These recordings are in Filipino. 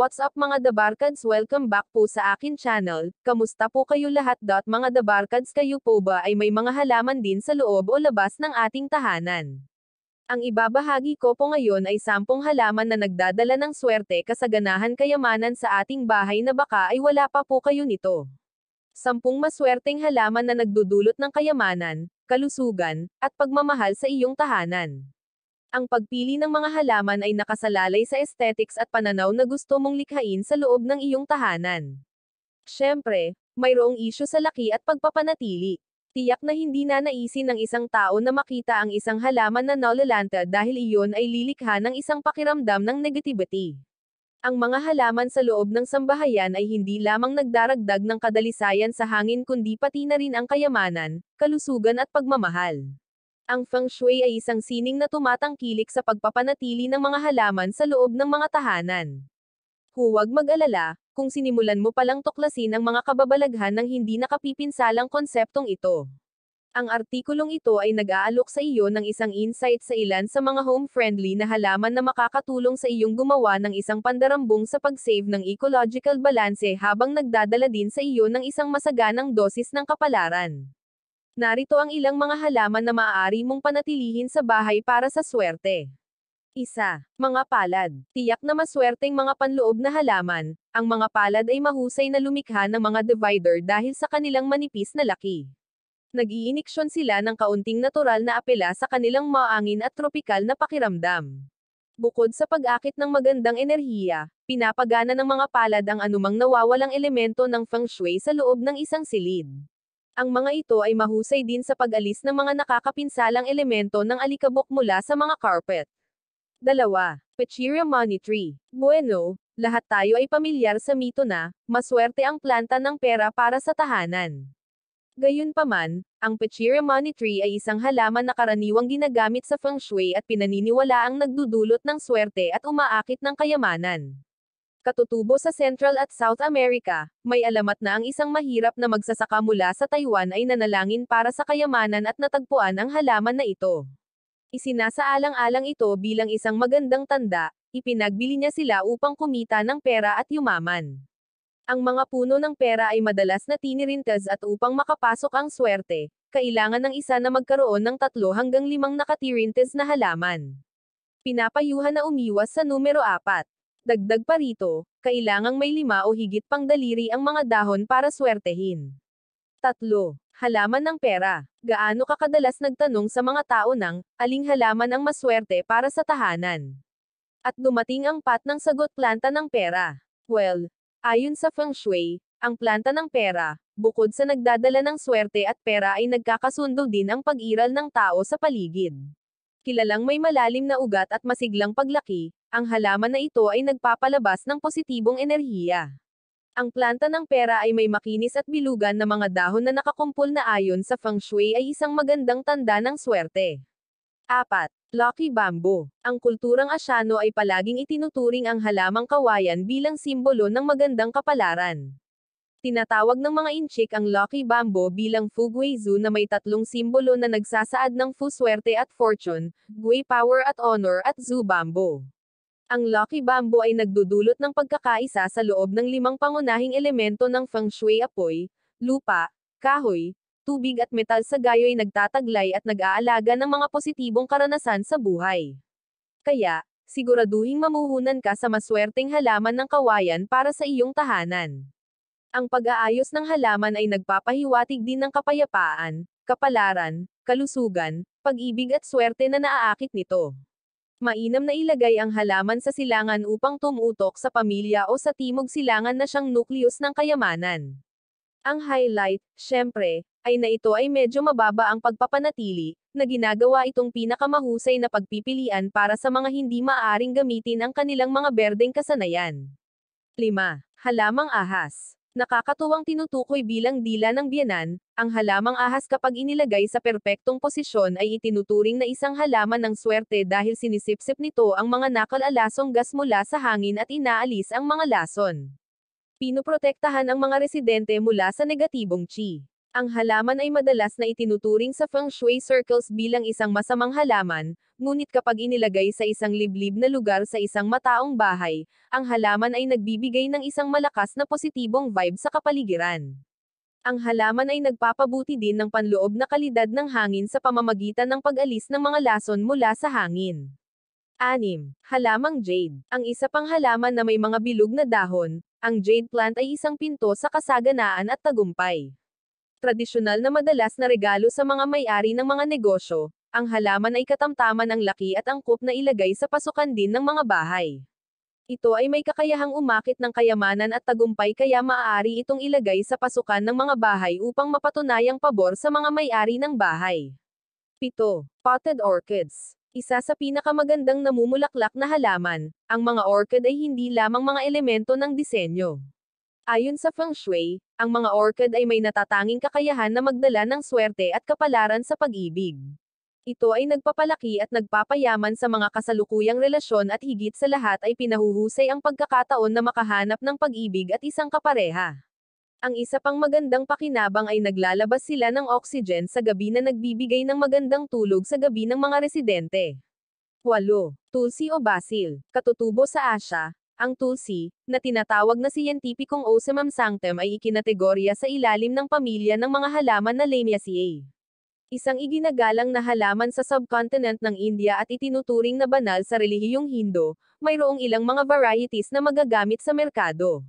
What's up mga Dabarkads? Welcome back po sa akin channel. Kamusta po kayo lahat? Dot Mga Dabarkads kayo po ba ay may mga halaman din sa loob o labas ng ating tahanan? Ang ibabahagi ko po ngayon ay sampung halaman na nagdadala ng swerte kasaganahan kayamanan sa ating bahay na baka ay wala pa po kayo nito. Sampung maswerteng halaman na nagdudulot ng kayamanan, kalusugan, at pagmamahal sa iyong tahanan. Ang pagpili ng mga halaman ay nakasalalay sa aesthetics at pananaw na gusto mong likhain sa loob ng iyong tahanan. Siyempre, mayroong isyo sa laki at pagpapanatili. Tiyak na hindi na naisin ng isang tao na makita ang isang halaman na nolulanta dahil iyon ay lilikha ng isang pakiramdam ng negativity. Ang mga halaman sa loob ng sambahayan ay hindi lamang nagdaragdag ng kadalisayan sa hangin kundi pati na rin ang kayamanan, kalusugan at pagmamahal. Ang feng shui ay isang sining na tumatangkilik sa pagpapanatili ng mga halaman sa loob ng mga tahanan. Huwag mag-alala, kung sinimulan mo palang tuklasin ang mga kababalaghan ng hindi nakapipinsalang konseptong ito. Ang artikulong ito ay nag-aalok sa iyo ng isang insight sa ilan sa mga home-friendly na halaman na makakatulong sa iyong gumawa ng isang pandarambong sa pag-save ng ecological balance habang nagdadala din sa iyo ng isang masaganang dosis ng kapalaran. Narito ang ilang mga halaman na maaari mong panatilihin sa bahay para sa swerte. Isa, mga palad. Tiyak na maswerteng mga panloob na halaman, ang mga palad ay mahusay na lumikha ng mga divider dahil sa kanilang manipis na laki. Nag-iiniksyon sila ng kaunting natural na apela sa kanilang maangin at tropikal na pakiramdam. Bukod sa pag-akit ng magandang enerhiya, pinapagana ng mga palad ang anumang nawawalang elemento ng feng shui sa loob ng isang silid. Ang mga ito ay mahusay din sa pag-alis ng mga nakakapinsalang elemento ng alikabok mula sa mga carpet. Dalawa, Pecheria monetary. Bueno, lahat tayo ay pamilyar sa mito na, maswerte ang planta ng pera para sa tahanan. Gayunpaman, ang Pecheria monetary ay isang halaman na karaniwang ginagamit sa feng shui at pinaniniwala ang nagdudulot ng swerte at umaakit ng kayamanan. Katutubo sa Central at South America, may alamat na ang isang mahirap na magsasaka mula sa Taiwan ay nanalangin para sa kayamanan at natagpuan ang halaman na ito. Isinasaalang-alang ito bilang isang magandang tanda, ipinagbili niya sila upang kumita ng pera at yumaman. Ang mga puno ng pera ay madalas na tinirintas at upang makapasok ang swerte, kailangan ng isa na magkaroon ng tatlo hanggang limang nakatirintas na halaman. Pinapayuhan na umiwas sa numero apat. Dagdag pa rito, kailangang may lima o higit pang daliri ang mga dahon para swertehin. Tatlo, halaman ng pera. Gaano ka kadalas nagtanong sa mga tao ng, aling halaman ang maswerte para sa tahanan? At dumating ang pat ng sagot planta ng pera. Well, ayon sa feng shui, ang planta ng pera, bukod sa nagdadala ng swerte at pera ay nagkakasundo din ang pag-iral ng tao sa paligid. Kilalang may malalim na ugat at masiglang paglaki, ang halaman na ito ay nagpapalabas ng positibong enerhiya. Ang planta ng pera ay may makinis at bilugan na mga dahon na nakakumpol na ayon sa feng shui ay isang magandang tanda ng swerte. 4. Lucky Bamboo. Ang kulturang asyano ay palaging itinuturing ang halamang kawayan bilang simbolo ng magandang kapalaran. Tinatawag ng mga inchik ang Lucky Bamboo bilang Fuguizu na may tatlong simbolo na nagsasaad ng fuswerte at fortune, Gui Power at Honor at Zu Bamboo. Ang Lucky Bamboo ay nagdudulot ng pagkakaisa sa loob ng limang pangunahing elemento ng Feng Shui apoy, lupa, kahoy, tubig at metal sa gayo'y nagtataglay at nag-aalaga ng mga positibong karanasan sa buhay. Kaya, siguraduhing mamuhunan ka sa maswerteng halaman ng kawayan para sa iyong tahanan. Ang pag-aayos ng halaman ay nagpapahiwatig din ng kapayapaan, kapalaran, kalusugan, pag-ibig at swerte na naaakit nito. Mainam na ilagay ang halaman sa silangan upang tumutok sa pamilya o sa timog silangan na siyang nukleus ng kayamanan. Ang highlight, syempre, ay na ito ay medyo mababa ang pagpapanatili, na ginagawa itong pinakamahusay na pagpipilian para sa mga hindi maaring gamitin ang kanilang mga berdeng kasanayan. 5. Halamang ahas. Nakakatuwang tinutukoy bilang dila ng biyanan, ang halamang ahas kapag inilagay sa perpektong posisyon ay itinuturing na isang halaman ng swerte dahil sinisipsip nito ang mga nakalalasong gas mula sa hangin at inaalis ang mga lason. Pinoprotektahan ang mga residente mula sa negatibong chi. Ang halaman ay madalas na itinuturing sa feng shui circles bilang isang masamang halaman, ngunit kapag inilagay sa isang liblib na lugar sa isang mataong bahay, ang halaman ay nagbibigay ng isang malakas na positibong vibe sa kapaligiran. Ang halaman ay nagpapabuti din ng panloob na kalidad ng hangin sa pamamagitan ng pag-alis ng mga lason mula sa hangin. 6. Halamang jade. Ang isa pang halaman na may mga bilog na dahon, ang jade plant ay isang pinto sa kasaganaan at tagumpay. Tradisyonal na madalas na regalo sa mga may-ari ng mga negosyo, ang halaman ay katamtaman ang laki at angkop na ilagay sa pasukan din ng mga bahay. Ito ay may kakayahang umakit ng kayamanan at tagumpay kaya maaari itong ilagay sa pasukan ng mga bahay upang mapatunayang pabor sa mga may-ari ng bahay. 7. Potted Orchids Isa sa pinakamagandang namumulaklak na halaman, ang mga orchid ay hindi lamang mga elemento ng disenyo. Ayon sa Feng Shui, ang mga orchid ay may natatanging kakayahan na magdala ng swerte at kapalaran sa pag-ibig. Ito ay nagpapalaki at nagpapayaman sa mga kasalukuyang relasyon at higit sa lahat ay pinahuhusay ang pagkakataon na makahanap ng pag-ibig at isang kapareha. Ang isa pang magandang pakinabang ay naglalabas sila ng oxygen sa gabi na nagbibigay ng magandang tulog sa gabi ng mga residente. 8. Tulsi o Basil, katutubo sa Asya, ang tulsi, na tinatawag na siyentipikong Osemam sanctum ay ikinategorya sa ilalim ng pamilya ng mga halaman na Lamiaceae isang iginagalang na halaman sa subcontinent ng India at itinuturing na banal sa relihiyong Hindu, mayroong ilang mga varieties na magagamit sa merkado.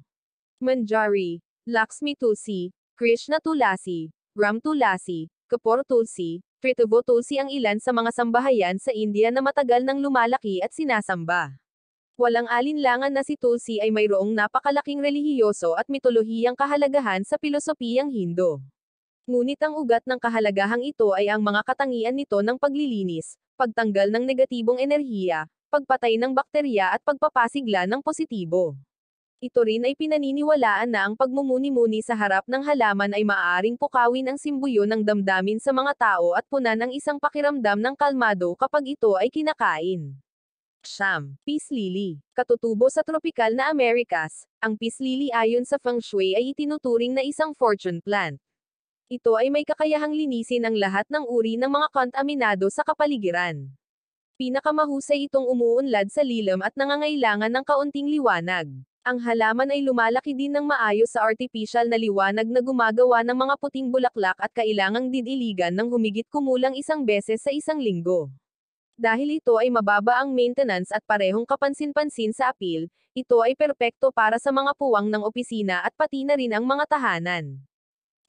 Manjari, Lakshmi Tulsi, Krishna Tulasi, Ram Tulasi, Kapor Tulsi, Tritubo Tulsi ang ilan sa mga sambahayan sa India na matagal nang lumalaki at sinasamba. Walang alinlangan na si Tulsi ay mayroong napakalaking relihiyoso at mitolohiyang kahalagahan sa pilosopiyang Hindu. Ngunit ang ugat ng kahalagahang ito ay ang mga katangian nito ng paglilinis, pagtanggal ng negatibong enerhiya, pagpatay ng bakterya at pagpapasigla ng positibo. Ito rin ay pinaniniwalaan na ang pagmumuni-muni sa harap ng halaman ay maaaring pukawin ang simbuyo ng damdamin sa mga tao at punan ang isang pakiramdam ng kalmado kapag ito ay kinakain. Sham, Peace Lily. Katutubo sa tropikal na Americas, ang Peace Lily ayon sa Feng Shui ay itinuturing na isang fortune plant. Ito ay may kakayahang linisin ang lahat ng uri ng mga kontaminado sa kapaligiran. Pinakamahusay itong umuunlad sa lilim at nangangailangan ng kaunting liwanag. Ang halaman ay lumalaki din ng maayos sa artificial na liwanag na gumagawa ng mga puting bulaklak at kailangang didiligan ng humigit kumulang isang beses sa isang linggo. Dahil ito ay mababa ang maintenance at parehong kapansin-pansin sa apil, ito ay perpekto para sa mga puwang ng opisina at pati na rin ang mga tahanan.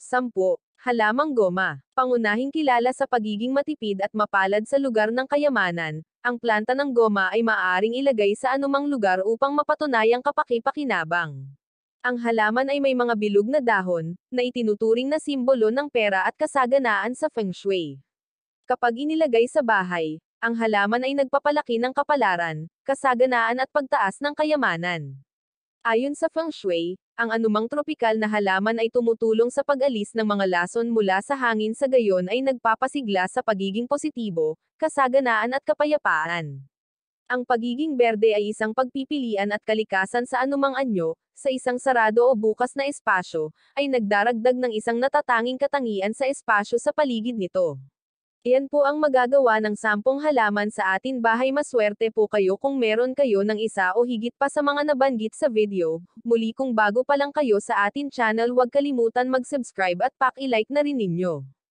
10. Halamang goma. Pangunahing kilala sa pagiging matipid at mapalad sa lugar ng kayamanan, ang planta ng goma ay maaaring ilagay sa anumang lugar upang mapatunayang kapaki-pakinabang. Ang halaman ay may mga bilog na dahon, na itinuturing na simbolo ng pera at kasaganaan sa feng shui. Kapag inilagay sa bahay, ang halaman ay nagpapalaki ng kapalaran, kasaganaan at pagtaas ng kayamanan. Ayon sa feng shui, ang anumang tropikal na halaman ay tumutulong sa pag-alis ng mga lason mula sa hangin sa gayon ay nagpapasigla sa pagiging positibo, kasaganaan at kapayapaan. Ang pagiging berde ay isang pagpipilian at kalikasan sa anumang anyo, sa isang sarado o bukas na espasyo, ay nagdaragdag ng isang natatanging katangian sa espasyo sa paligid nito. Iyan po ang magagawa ng sampung halaman sa atin bahay maswerte po kayo kung meron kayo ng isa o higit pa sa mga nabanggit sa video. Muli kung bago pa lang kayo sa atin channel huwag kalimutan mag-subscribe at paki-like na rin ninyo.